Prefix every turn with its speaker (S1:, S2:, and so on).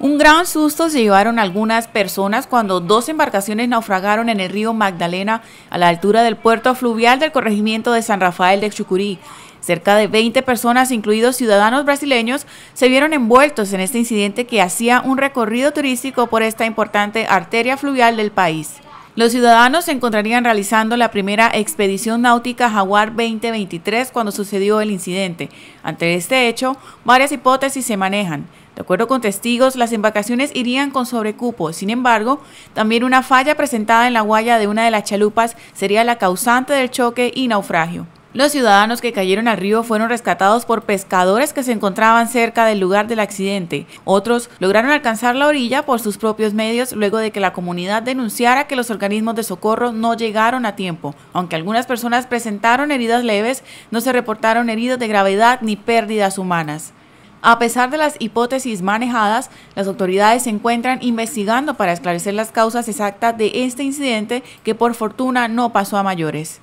S1: Un gran susto se llevaron algunas personas cuando dos embarcaciones naufragaron en el río Magdalena a la altura del puerto fluvial del corregimiento de San Rafael de Chucurí. Cerca de 20 personas, incluidos ciudadanos brasileños, se vieron envueltos en este incidente que hacía un recorrido turístico por esta importante arteria fluvial del país. Los ciudadanos se encontrarían realizando la primera expedición náutica Jaguar 2023 cuando sucedió el incidente. Ante este hecho, varias hipótesis se manejan. De acuerdo con testigos, las embarcaciones irían con sobrecupo. Sin embargo, también una falla presentada en la guaya de una de las chalupas sería la causante del choque y naufragio. Los ciudadanos que cayeron al río fueron rescatados por pescadores que se encontraban cerca del lugar del accidente. Otros lograron alcanzar la orilla por sus propios medios luego de que la comunidad denunciara que los organismos de socorro no llegaron a tiempo. Aunque algunas personas presentaron heridas leves, no se reportaron heridas de gravedad ni pérdidas humanas. A pesar de las hipótesis manejadas, las autoridades se encuentran investigando para esclarecer las causas exactas de este incidente que por fortuna no pasó a mayores.